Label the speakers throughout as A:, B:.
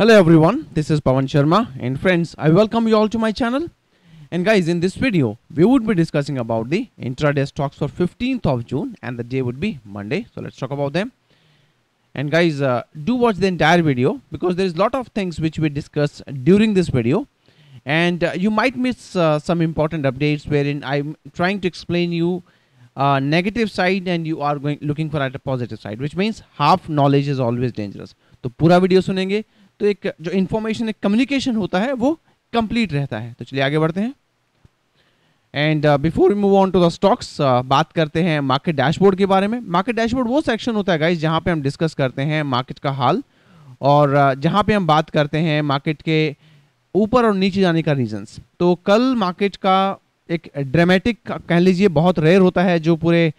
A: Hello everyone, this is Pawan Sharma and friends, I welcome you all to my channel. And guys, in this video, we would be discussing about the intraday stocks for 15th of June and the day would be Monday. So let's talk about them. And guys, uh, do watch the entire video because there is a lot of things which we discuss during this video. And uh, you might miss uh, some important updates wherein I'm trying to explain you uh, negative side and you are going looking for at a positive side, which means half knowledge is always dangerous. So, pura video sunenge. तो एक जो information एक communication होता है वो complete रहता है तो चलिए आगे बढ़ते हैं and before move on to the stocks बात करते हैं मार्केट डैशबोर्ड के बारे में मार्केट डैशबोर्ड वो सेक्शन होता है गाइज जहाँ पे हम डिस्कस करते हैं मार्केट का हाल और uh, जहाँ पे हम बात करते हैं मार्केट के ऊपर और नीचे जाने का रीजंस तो कल मार्केट का एक ड्रामेटिक कह लीजिए बहुत रेयर होता है जो पूरे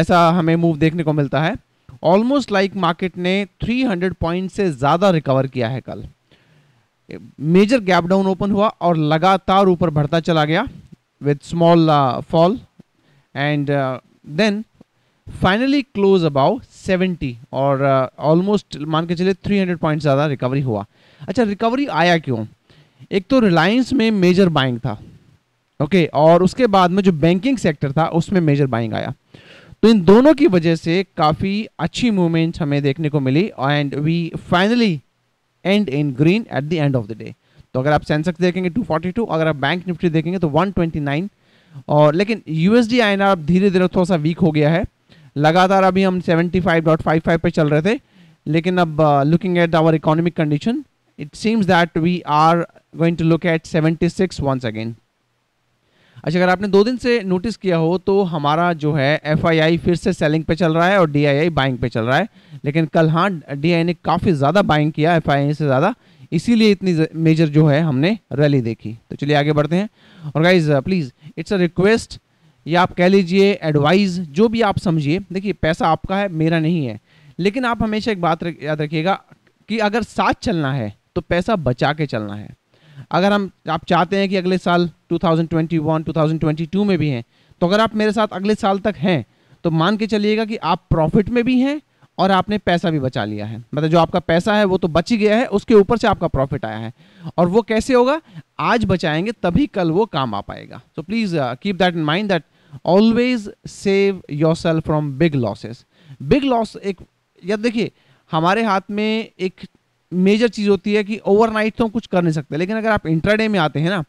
A: ऐसा हमें मूव देखने को मिलता है ऑलमोस्ट लाइक मार्केट ने 300 पॉइंट से ज़्यादा रिकवर किया है कल मेजर गैप डाउन ओपन हुआ और लगातार ऊपर बढ़ता चला गया with small fall and then finally close about 70 और ऑलमोस्ट uh, मान के चले 300 पॉइंट ज़्यादा रिकवरी हुआ अच्छा रिकवरी आया क्यों एक तो रिलायंस में मेजर बाइंग था ओके okay, और उसके बाद में जो बैंकिंग सेक्टर था उसमें मेजर बाइंग आया तो इन दोनों की वजह से काफ़ी अच्छी मूवमेंट हमें देखने को मिली and we finally end in green at the end of the day तो अगर आप सेंसेक्स देखेंगे 242 अगर आप बैंक निफ्टी देखेंगे तो 129 और लेकिन यूएसडी आई अब धीरे धीरे थोड़ा सा वीक हो गया है लगातार अभी हम 75.55 पे चल रहे थे लेकिन अब looking at our economic condition it seems that we are going to look at 76 once again अच्छा अगर आपने दो दिन से नोटिस किया हो तो हमारा जो है एफ फिर से सेलिंग पे चल रहा है और डी बाइंग पे चल रहा है लेकिन कल हाँ डी ने काफ़ी ज़्यादा बाइंग किया एफ से ज़्यादा इसीलिए इतनी मेजर जो है हमने रैली देखी तो चलिए आगे बढ़ते हैं और guys please it's a request या आप कह लीजिए एडवाइस जो भी आप समझिए देखिए पैसा आपका है मेरा नहीं है लेकिन आप हमेशा एक बात याद रखिएगा कि अगर साथ चलना है तो पैसा बचा के चलना है अगर हम आप चाहते हैं कि अगले साल 2021 2022 में भी हैं तो अगर आप मेरे साथ अगले साल तक हैं तो मान के चलिएगा कि आप प्रॉफिट में भी हैं और आपने पैसा भी बचा लिया है मतलब जो आपका पैसा है वो तो बच ही गया है उसके ऊपर से आपका प्रॉफिट आया है और वो कैसे होगा आज बचाएंगे तभी कल वो काम आ पाएगा so please keep that in mind that always save yourself from big losses big loss एक या देखिए हमारे हाथ में एक मेजर चीज़ होती है कि ओवरनाइट तो हम कुछ कर नहीं सकते लेकिन अगर आप इंट्राडे में आते हैं ना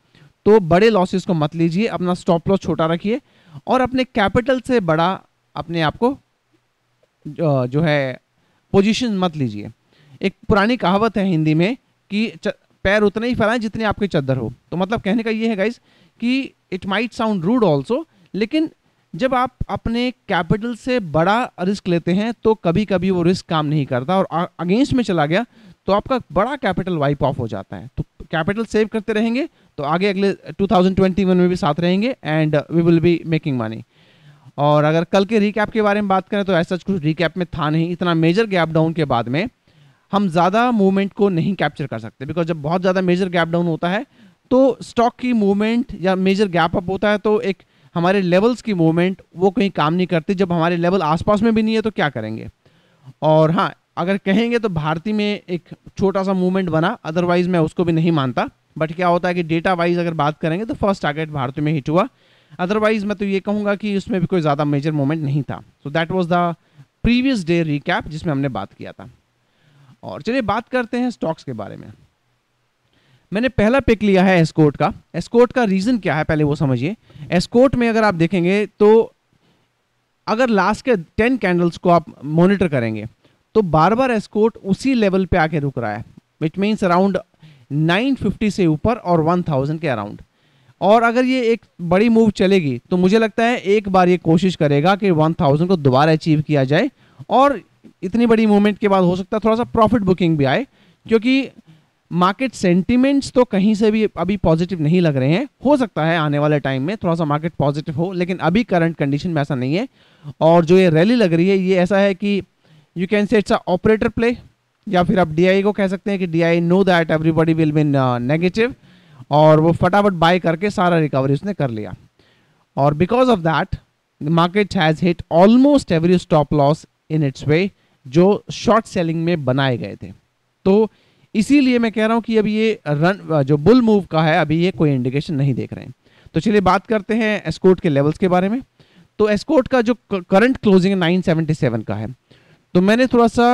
A: तो बड़े लॉसेस को मत लीजिए अपना स्टॉप लॉस छोटा रखिए और अपने कैपिटल से बड़ा अपने आप को जो, है पोजीशन मत लीजिए एक पुरानी कहावत है हिंदी में कि पैर उतने ही फैलाएं जितने आपकी चादर हो तो मतलब कहने का ये है गाइज कि it might sound rude also लेकिन जब आप अपने कैपिटल से बड़ा रिस्क लेते हैं तो कभी कभी वो रिस्क काम नहीं करता और अगेंस्ट में चला गया तो आपका बड़ा कैपिटल वाइप ऑफ हो जाता है तो कैपिटल सेव करते रहेंगे तो आगे अगले 2021 में भी साथ रहेंगे and we will be making money और अगर कल के रिकैप के बारे में बात करें तो ऐसा कुछ रिकैप में था नहीं इतना मेजर गैप डाउन के बाद में हम ज़्यादा मूवमेंट को नहीं कैप्चर कर सकते बिकॉज जब बहुत ज़्यादा मेजर गैप डाउन होता है तो स्टॉक की मूवमेंट या मेजर गैप अप होता है तो एक हमारे लेवल्स की मूवमेंट वो कहीं काम नहीं करती जब हमारे लेवल आसपास में भी नहीं है तो क्या करेंगे और हाँ अगर कहेंगे तो भारती में एक छोटा सा मूवमेंट बना अदरवाइज मैं उसको भी नहीं मानता बट क्या होता है कि डेटा वाइज अगर बात करेंगे तो फर्स्ट टारगेट भारत में हिट हुआ अदरवाइज मैं तो ये कहूँगा कि उसमें भी कोई ज़्यादा मेजर मोमेंट नहीं था so that was the previous day recap जिसमें हमने बात किया था और चलिए बात करते हैं स्टॉक्स के बारे में मैंने पहला पिक लिया है एस्कोट का एस्कोट का रीज़न क्या है पहले वो समझिए एस्कोट में अगर आप देखेंगे तो अगर लास्ट के टेन कैंडल्स को आप मॉनिटर करेंगे तो बार बार एस्कोर्ट उसी लेवल पे आके रुक रहा है विच मीन्स अराउंड 950 से ऊपर और 1000 के अराउंड और अगर ये एक बड़ी मूव चलेगी तो मुझे लगता है एक बार ये कोशिश करेगा कि 1000 को दोबारा अचीव किया जाए और इतनी बड़ी मूवमेंट के बाद हो सकता है थोड़ा सा प्रॉफिट बुकिंग भी आए क्योंकि मार्केट सेंटिमेंट्स तो कहीं से भी अभी पॉजिटिव नहीं लग रहे हैं हो सकता है आने वाले टाइम में थोड़ा सा मार्केट पॉजिटिव हो लेकिन अभी करंट कंडीशन में ऐसा नहीं है और जो ये रैली लग रही है ये ऐसा है कि you can say it's a operator play या फिर आप डी को कह सकते हैं कि D I know that everybody will be in negative और वो फटाफट बाय करके सारा रिकवरी उसने कर लिया और because of that market has hit almost every stop loss in its way जो शॉर्ट सेलिंग में बनाए गए थे तो इसीलिए मैं कह रहा हूँ कि अभी ये रन uh, जो बुल मूव का है अभी ये कोई इंडिकेशन नहीं देख रहे हैं तो चलिए बात करते हैं एस्कोट के लेवल्स के बारे में तो एस्कोट का जो करंट क्लोजिंग 977 का है तो मैंने थोड़ा सा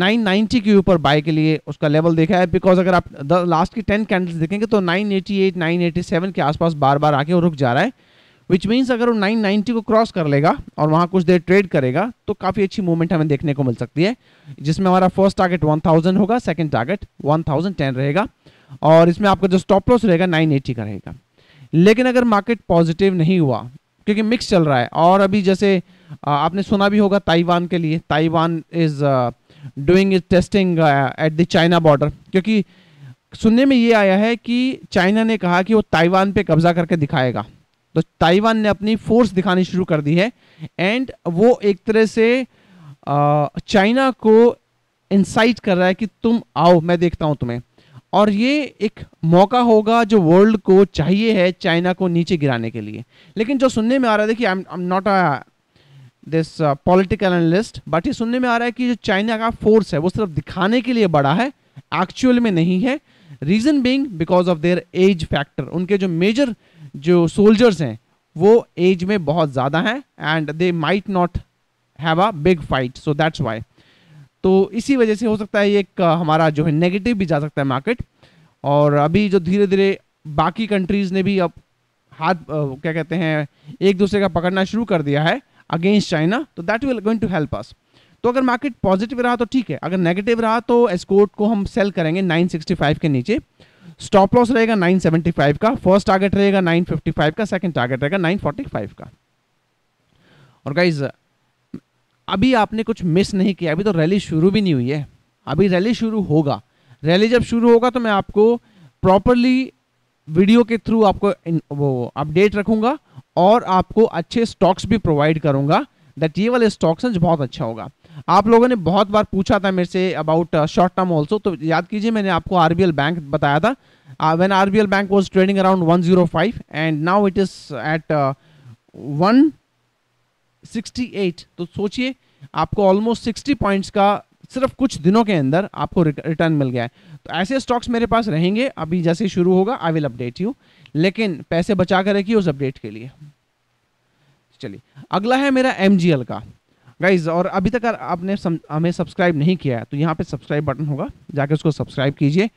A: 990 के ऊपर बाय के लिए उसका लेवल देखा है बिकॉज अगर आप लास्ट की 10 कैंडल्स देखेंगे तो 988 987 के आसपास बार बार आके रुक जा रहा है विच मीन्स अगर वो 990 को क्रॉस कर लेगा और वहाँ कुछ देर ट्रेड करेगा तो काफ़ी अच्छी मूवमेंट हमें देखने को मिल सकती है जिसमें हमारा फर्स्ट टारगेट 1000 होगा सेकंड टारगेट 1010 रहेगा और इसमें आपका जो स्टॉप लॉस रहेगा 980 का रहेगा लेकिन अगर मार्केट पॉजिटिव नहीं हुआ क्योंकि मिक्स चल रहा है और अभी जैसे आपने सुना भी होगा ताइवान के लिए Taiwan is doing is testing at the China border क्योंकि सुनने में ये आया है कि चाइना ने कहा कि वो ताइवान पे कब्जा करके दिखाएगा तो ताइवान ने अपनी फोर्स दिखानी शुरू कर दी है एंड वो एक तरह से चाइना को इंसाइट कर रहा है कि तुम आओ मैं देखता हूँ तुम्हें और ये एक मौका होगा जो वर्ल्ड को चाहिए है चाइना को नीचे गिराने के लिए लेकिन जो सुनने में आ रहा था कि I am not this political analyst but ये सुनने में आ रहा है कि जो चाइना का फोर्स है वो सिर्फ दिखाने के लिए बड़ा है एक्चुअल में नहीं है reason being because of their age factor उनके जो मेजर जो सोल्जर्स हैं वो एज में बहुत ज़्यादा हैं and they might not have a big fight so that's why तो इसी वजह से हो सकता है एक uh, हमारा जो है नेगेटिव भी जा सकता है मार्केट और अभी जो धीरे धीरे बाकी कंट्रीज़ ने भी अब हाथ uh, क्या कहते हैं एक दूसरे का पकड़ना शुरू कर दिया है अगेंस्ट चाइना तो that will going to help us तो अगर मार्केट पॉजिटिव रहा तो ठीक है अगर नेगेटिव रहा तो एस्कोर्ट को हम सेल करेंगे 965 के नीचे स्टॉप लॉस रहेगा 975 का फर्स्ट टारगेट रहेगा 955 का सेकंड टारगेट रहेगा 945 का और गाइज अभी आपने कुछ मिस नहीं किया अभी तो रैली शुरू भी नहीं हुई है अभी रैली शुरू होगा रैली जब शुरू होगा तो मैं आपको प्रॉपरली वीडियो के थ्रू आपको वो अपडेट रखूंगा और आपको अच्छे स्टॉक्स भी प्रोवाइड करूंगा दैट ये वाले स्टॉक्स हैं जो बहुत अच्छा होगा आप लोगों ने बहुत बार पूछा था मेरे say about short term also तो याद कीजिए मैंने आपको आर बैंक बताया था when L bank was trading around five and now it is at eight तो सोचिए आपको ऑलमोस्ट सिक्सटी पॉइंट्स का सिर्फ कुछ दिनों के अंदर आपको रिटर्न मिल गया है तो ऐसे स्टॉक्स मेरे पास रहेंगे अभी जैसे शुरू होगा आई विल अपडेट यू लेकिन पैसे बचा कर रखिए उस अपडेट के लिए चलिए अगला है मेरा एम का गाइज और अभी तक आपने सम, हमें सब्सक्राइब नहीं किया है तो यहाँ पे सब्सक्राइब बटन होगा जाके उसको सब्सक्राइब कीजिए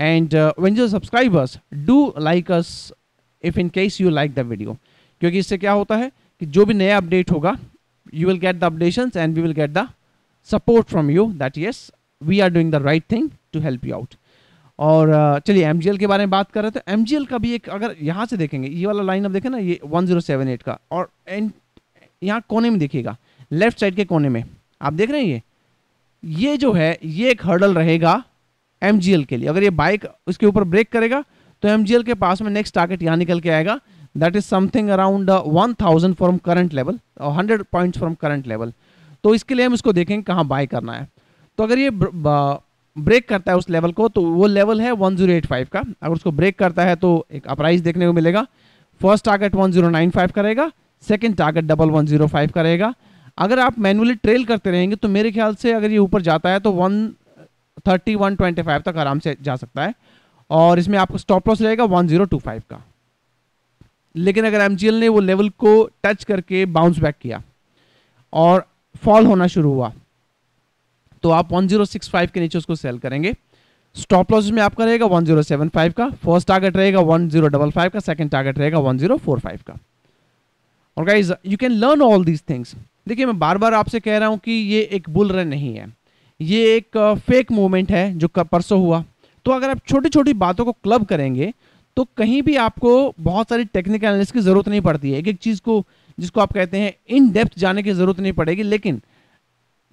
A: and when you subscribers do like us if in case you like the video क्योंकि इससे क्या होता है कि जो भी नया अपडेट होगा you will get the updation and we will get the support from you that yes we are doing the right thing to help you out और चलिए एम के बारे में बात कर रहे तो एम का भी एक अगर यहाँ से देखेंगे ये वाला लाइन अब देखें ना ये 1078 का और एंड यहाँ कोने में देखिएगा लेफ्ट साइड के कोने में आप देख रहे हैं ये ये जो है ये एक हर्डल रहेगा एम के लिए अगर ये बाइक उसके ऊपर ब्रेक करेगा तो एम के पास में नेक्स्ट टारगेट यहाँ निकल के आएगा that is something around one thousand from current level और hundred points from current level तो इसके लिए हम इसको देखेंगे कहाँ बाय करना है तो अगर ये ब्रेक करता है उस लेवल को तो वो लेवल है 1085 का अगर उसको ब्रेक करता है तो एक अप्राइज देखने को मिलेगा फर्स्ट टारगेट 1095 का रहेगा सेकेंड टारगेट डबल 105 का रहेगा अगर आप मैनुअली ट्रेल करते रहेंगे तो मेरे ख्याल से अगर ये ऊपर जाता है तो 130 125 तक आराम से जा सकता है और इसमें आपको स्टॉप लॉस रहेगा फाइव का लेकिन अगर एम ने वो लेवल को टच करके बाउंस बैक किया और फॉल होना शुरू हुआ तो आप 1065 के नीचे उसको सेल करेंगे स्टॉप लॉस में आपका रहेगा 1075 का फर्स्ट टारगेट रहेगा 1055 का सेकंड टारगेट रहेगा 1045 का और guys you can learn all these things देखिए मैं बार बार आपसे कह रहा हूँ कि ये एक बुल रन नहीं है ये एक फेक मूवमेंट है जो परसों हुआ तो अगर आप छोटी छोटी बातों को क्लब करेंगे तो कहीं भी आपको बहुत सारी टेक्निकल एनालिसिस की ज़रूरत नहीं पड़ती है एक एक चीज़ को जिसको आप कहते हैं इन डेप्थ जाने की ज़रूरत नहीं पड़ेगी लेकिन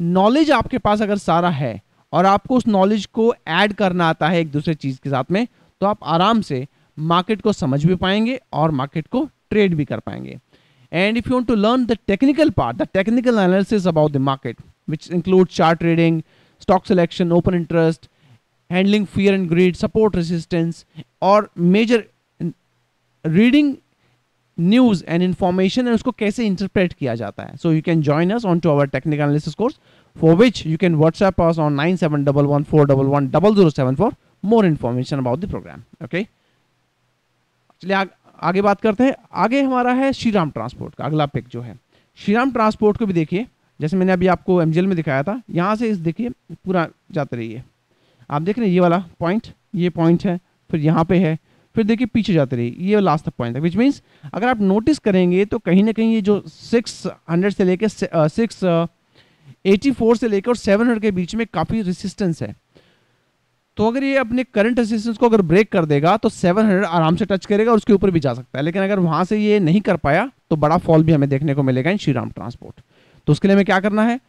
A: नॉलेज आपके पास अगर सारा है और आपको उस नॉलेज को ऐड करना आता है एक दूसरे चीज के साथ में तो आप आराम से मार्केट को समझ भी पाएंगे और मार्केट को ट्रेड भी कर पाएंगे and if you want to learn the technical part the technical analysis about the market which include chart trading stock selection open interest handling fear and greed support resistance और major reading news and information and उसको कैसे interpret किया जाता है so you can join us on to our technical analysis course for which you can WhatsApp on nine seven double one four double one double zero seven four more information about the program okay चलिए आगे बात करते हैं आगे हमारा है Shri Ram transport का अगला पिक जो है श्री राम ट्रांसपोर्ट को भी देखिए जैसे मैंने अभी आपको एम में दिखाया था यहाँ से इस देखिए पूरा जाते रहिए आप देख रहे हैं ये वाला पॉइंट ये पॉइंट है फिर यहाँ पे है फिर देखिए पीछे जाते रहिए ये लास्ट तक पॉइंट है विच मीन्स अगर आप नोटिस करेंगे तो कहीं ना कहीं ये जो सिक्स हंड्रेड से लेकर सिक्स एटी फोर से लेकर और सेवन हंड्रेड के बीच में काफ़ी रेसिस्टेंस है तो अगर ये अपने करंट रेसिस्टेंस को अगर ब्रेक कर देगा तो 700 आराम से टच करेगा और उसके ऊपर भी जा सकता है लेकिन अगर वहाँ से ये नहीं कर पाया तो बड़ा फॉल भी हमें देखने को मिलेगा इन श्रीराम ट्रांसपोर्ट तो उसके लिए हमें क्या करना है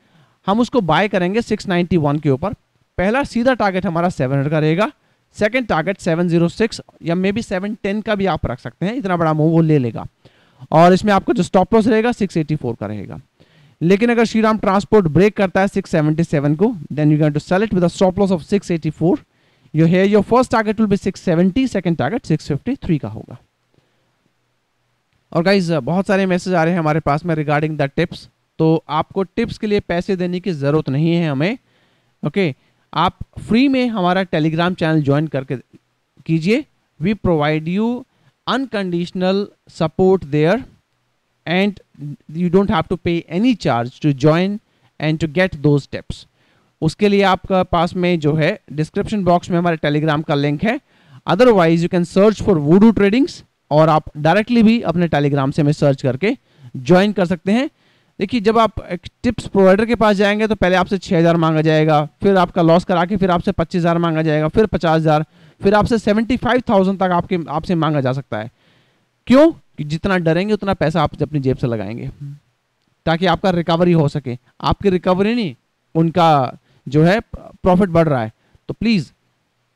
A: हम उसको बाय करेंगे 691 के ऊपर पहला सीधा टारगेट हमारा सेवन का रहेगा सेकेंड टारगेट 706 या मे बी 710 का भी आप रख सकते हैं इतना बड़ा मूव वो ले लेगा और इसमें आपको जो स्टॉप लॉस रहेगा 684 का रहेगा लेकिन अगर श्रीराम ट्रांसपोर्ट ब्रेक करता है 677 को then you gain to select with stop loss of 684 you है your first target will be 670 second target 653 का होगा और गाइज बहुत सारे मैसेज आ रहे हैं हमारे पास में रिगार्डिंग द टिप्स तो आपको टिप्स के लिए पैसे देने की ज़रूरत नहीं है हमें ओके okay? आप फ्री में हमारा टेलीग्राम चैनल ज्वाइन करके कीजिए we provide you unconditional support there and you don't have to pay any charge to join and to get दो स्टेप्स उसके लिए आपका पास में जो है डिस्क्रिप्शन बॉक्स में हमारे टेलीग्राम का लिंक है otherwise you can search for Voodoo Tradings और आप डायरेक्टली भी अपने टेलीग्राम से हमें सर्च करके ज्वाइन कर सकते हैं देखिए जब आप एक टिप्स प्रोवाइडर के पास जाएंगे तो पहले आपसे छः हज़ार मांगा जाएगा फिर आपका लॉस करा के फिर आपसे पच्चीस हज़ार मांगा जाएगा फिर पचास हज़ार फिर आपसे सेवेंटी फाइव थाउजेंड तक आपके आपसे मांगा जा सकता है क्यों कि जितना डरेंगे उतना पैसा आप अपनी जेब से लगाएंगे ताकि आपका रिकवरी हो सके आपकी रिकवरी नहीं उनका जो है प्रॉफिट बढ़ रहा है तो प्लीज़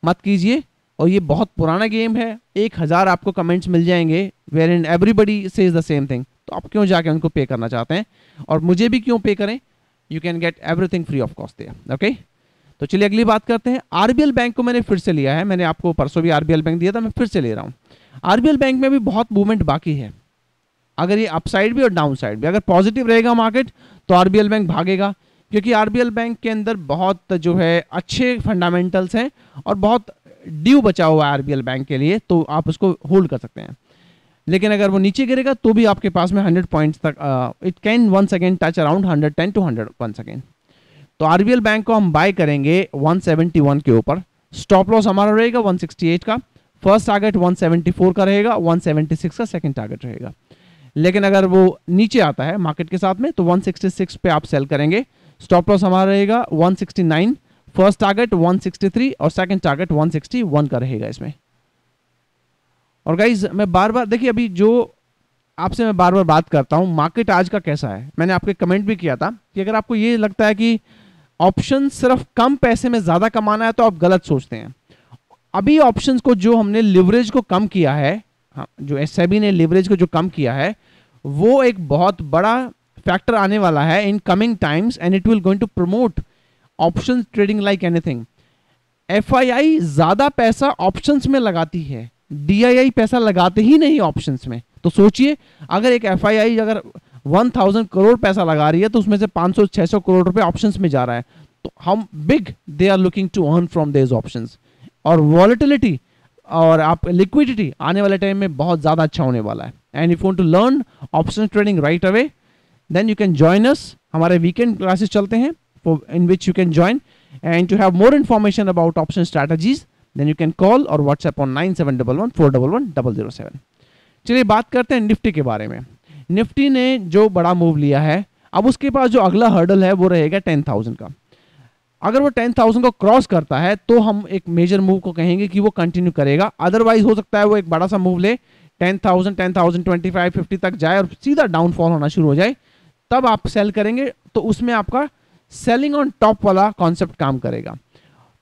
A: मत कीजिए और ये बहुत पुराना गेम है एक हज़ार आपको कमेंट्स मिल जाएंगे wherein everybody says the same thing तो आप क्यों जाके उनको पे करना चाहते हैं और मुझे भी क्यों पे करें you can get everything free of cost there okay तो चलिए अगली बात करते हैं आरबीएल बैंक को मैंने फिर से लिया है मैंने आपको परसों भी आरबीएल बैंक दिया था मैं फिर से ले रहा हूँ आरबीएल बैंक में भी बहुत मूवमेंट बाकी है अगर ये अपसाइड भी और डाउन साइड भी अगर पॉजिटिव रहेगा मार्केट तो आरबीएल बैंक भागेगा क्योंकि आरबीएल बैंक के अंदर बहुत जो है अच्छे फंडामेंटल्स हैं और बहुत ड्यू बचा हुआ है आरबीएल बैंक के लिए तो आप उसको होल्ड कर सकते हैं लेकिन अगर वो नीचे गिरेगा तो भी आपके पास में 100 पॉइंट्स तक it can one second touch around 110 two hundred one second तो आरबीएल बैंक को हम बाय करेंगे 171 के ऊपर स्टॉप लॉस हमारा रहेगा 168 का फर्स्ट टारगेट 174 का रहेगा 176 का सेकेंड टारगेट रहेगा लेकिन अगर वो नीचे आता है मार्केट के साथ में तो 166 पे आप सेल करेंगे स्टॉप लॉस हमारा रहेगा 169 फर्स्ट टारगेट 163 और सेकंड टारगेट 161 का रहेगा इसमें और गाइज मैं बार बार देखिए अभी जो आपसे मैं बार बार बात करता हूँ मार्केट आज का कैसा है मैंने आपके कमेंट भी किया था कि अगर आपको ये लगता है कि ऑप्शन सिर्फ कम पैसे में ज़्यादा कमाना है तो आप गलत सोचते हैं अभी ऑप्शन को जो हमने लिवरेज को कम किया है हाँ, जो एस ने लिवरेज को जो कम किया है वो एक बहुत बड़ा फैक्टर आने वाला है in coming times and it will going to promote option trading like anything F ज़्यादा पैसा ऑप्शंस में लगाती है डीआईआई पैसा लगाते ही नहीं ऑप्शन में तो सोचिए अगर एक एफ अगर वन थाउजेंड करोड़ पैसा लगा रही है तो उसमें से सौ छह सौ करोड़ रुपए ऑप्शंस में जा रहा है तो हम big they are looking to earn from these option और वॉलिटिलिटी और आप लिक्विडिटी आने वाले टाइम में बहुत ज़्यादा अच्छा होने वाला है and if to learn option trading right away then you can join us हमारे वीकेंड क्लासेस चलते हैं in which you can join and to have more information about option strategies then you can call और WhatsApp on nine seven double one four double one double zero seven चलिए बात करते हैं Nifty के बारे में निफ्टी ने जो बड़ा मूव लिया है अब उसके पास जो अगला हर्डल है वो रहेगा टेन थाउजेंड का अगर वो टेन थाउजेंड को क्रॉस करता है तो हम एक मेजर मूव को कहेंगे कि वो कंटिन्यू करेगा अदरवाइज हो सकता है वो एक बड़ा सा मूव ले ten thousand ten thousand twenty five fifty तक जाए और सीधा डाउनफॉल होना शुरू हो जाए तब आप सेल करेंगे तो उसमें आपका सेलिंग ऑन टॉप वाला कॉन्सेप्ट काम करेगा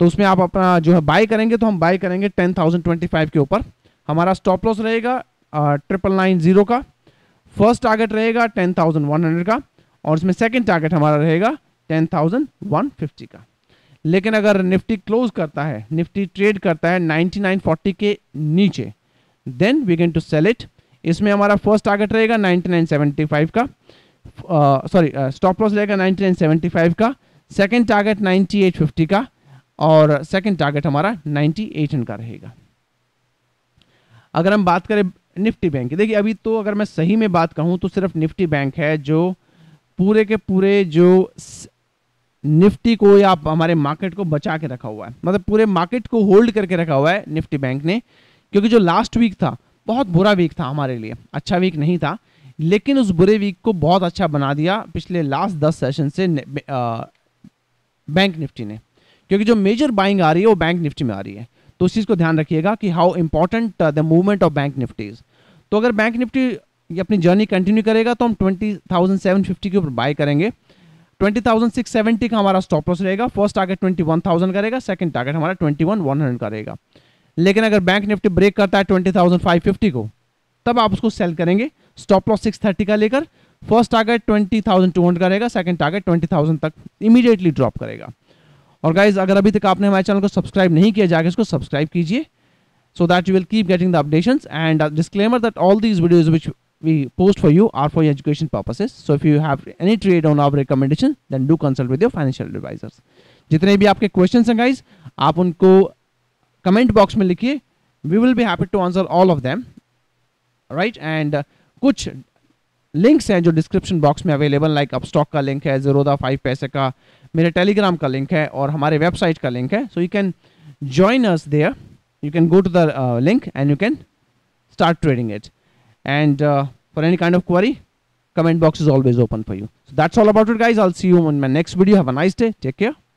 A: तो उसमें आप अपना जो है बाई करेंगे तो हम बाई करेंगे टेन थाउजेंड ट्वेंटी फाइव के ऊपर हमारा स्टॉप लॉस रहेगा ट्रिपल नाइन जीरो का फर्स्ट टारगेट रहेगा टेन थाउजेंड वन हंड्रेड का और उसमें सेकेंड टारगेट हमारा रहेगा टेन थाउजेंड वन फिफ्टी का लेकिन अगर निफ्टी क्लोज करता है निफ्टी ट्रेड करता है नाइन्टी नाइन फोर्टी के नीचे then we gain to sell it इसमें हमारा फर्स्ट टारगेट रहेगा नाइन्टी नाइन सेवेंटी फाइव का सॉरी स्टॉप लॉस रहेगा नाइन्टी नाइन सेवेंटी फाइव का second target ninety eight fifty का और सेकंड टारगेट हमारा 9800 का रहेगा अगर हम बात करें निफ्टी बैंक की देखिए अभी तो अगर मैं सही में बात कहूँ तो सिर्फ निफ्टी बैंक है जो पूरे के पूरे जो निफ्टी को या हमारे मार्केट को बचा के रखा हुआ है मतलब पूरे मार्केट को होल्ड करके रखा हुआ है निफ्टी बैंक ने क्योंकि जो लास्ट वीक था बहुत बुरा वीक था हमारे लिए अच्छा वीक नहीं था लेकिन उस बुरे वीक को बहुत अच्छा बना दिया पिछले लास्ट दस सेशन से बैंक निफ्टी ने क्योंकि जो मेजर बाइंग आ रही है वो बैंक निफ्टी में आ रही है तो उस चीज़ को ध्यान रखिएगा कि how important the movement of bank Nifty is तो अगर बैंक निफ्टी अपनी जर्नी कंटिन्यू करेगा तो हम ट्वेंटी थाउजेंड सेवन फिफ्टी के ऊपर बाय करेंगे ट्वेंटी थाउजेंड सिक्स सेवेंटी का हमारा स्टॉप लॉस रहेगा first target twenty one thousand करेगा सेकंड टारगेट हमारा ट्वेंटी वन वन हंड्रेड का रहेगा लेकिन अगर बैंक निफ्टी ब्रेक करता है ट्वेंटी थाउजेंड फाइव फिफ्टी को तब आप उसको सेल करेंगे स्टॉप लॉस सिक्स थर्टी का लेकर first target twenty thousand two hundred का रहेगा सेकंड टारगेट ट्वेंटी थाउजेंड तक इमीडिएटली ड्रॉप करेगा और गाइज अगर अभी तक आपने हमारे चैनल को सब्सक्राइब नहीं किया जाकर इसको सब्सक्राइब कीजिए so that you will keep getting the updates and a disclaimer that all these videos which we post for you are for your education purposes so if you have any trade on our recommendation then do consult with your financial advisors जितने भी आपके question हैं guys आप उनको comment box में लिखिए we will be happy to answer all of them right एंड कुछ लिंक्स हैं जो डिस्क्रिप्शन बॉक्स में अवेलेबल लाइक अप स्टॉक का लिंक है जीरोदा फाइव पैसे का मेरे टेलीग्राम का लिंक है और हमारे वेबसाइट का लिंक है so you can join us there you can go to the link and you can start trading it and for any kind of query comment box is always open for you that's all about it guys I'll see you in my next video have a nice day take care